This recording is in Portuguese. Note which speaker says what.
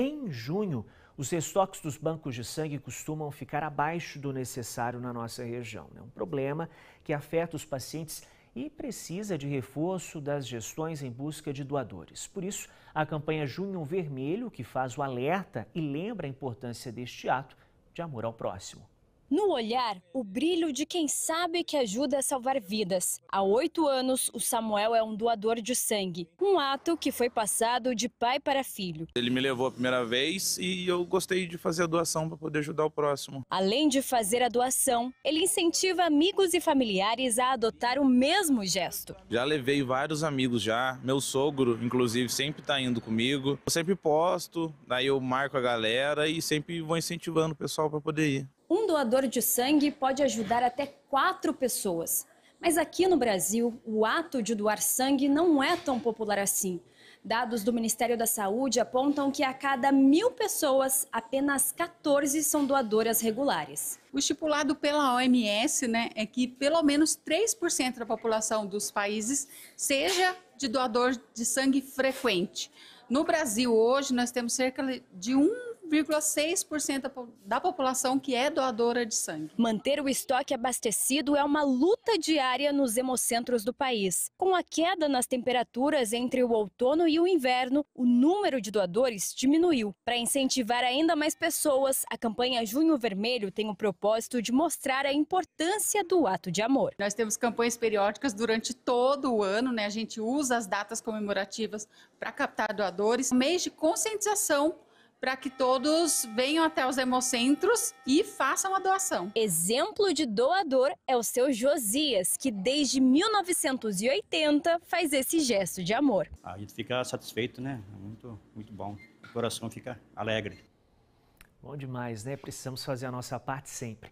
Speaker 1: em junho, os estoques dos bancos de sangue costumam ficar abaixo do necessário na nossa região. É um problema que afeta os pacientes e precisa de reforço das gestões em busca de doadores. Por isso, a campanha Junho Vermelho, que faz o alerta e lembra a importância deste ato de amor ao próximo.
Speaker 2: No olhar, o brilho de quem sabe que ajuda a salvar vidas. Há oito anos, o Samuel é um doador de sangue, um ato que foi passado de pai para filho.
Speaker 3: Ele me levou a primeira vez e eu gostei de fazer a doação para poder ajudar o próximo.
Speaker 2: Além de fazer a doação, ele incentiva amigos e familiares a adotar o mesmo gesto.
Speaker 3: Já levei vários amigos já, meu sogro, inclusive, sempre está indo comigo. Eu sempre posto, daí eu marco a galera e sempre vou incentivando o pessoal para poder ir.
Speaker 2: Um doador de sangue pode ajudar até quatro pessoas. Mas aqui no Brasil, o ato de doar sangue não é tão popular assim. Dados do Ministério da Saúde apontam
Speaker 4: que a cada mil pessoas, apenas 14 são doadoras regulares. O estipulado pela OMS né, é que pelo menos 3% da população dos países seja de doador de sangue frequente. No Brasil, hoje, nós temos cerca de 1 1,6% da população que é doadora de sangue. Manter o estoque abastecido é uma luta diária nos hemocentros do país.
Speaker 2: Com a queda nas temperaturas entre o outono e o inverno, o número de doadores diminuiu. Para incentivar ainda mais pessoas, a campanha Junho Vermelho tem o propósito
Speaker 4: de mostrar a importância do ato de amor. Nós temos campanhas periódicas durante todo o ano, né? A gente usa as datas comemorativas para captar doadores. mês de conscientização para que todos venham até os hemocentros e façam a doação. Exemplo de doador é o seu Josias, que desde 1980
Speaker 2: faz esse gesto de amor.
Speaker 1: A gente fica satisfeito, né? É muito, muito bom. O coração fica alegre. Bom demais, né? Precisamos fazer a nossa parte sempre.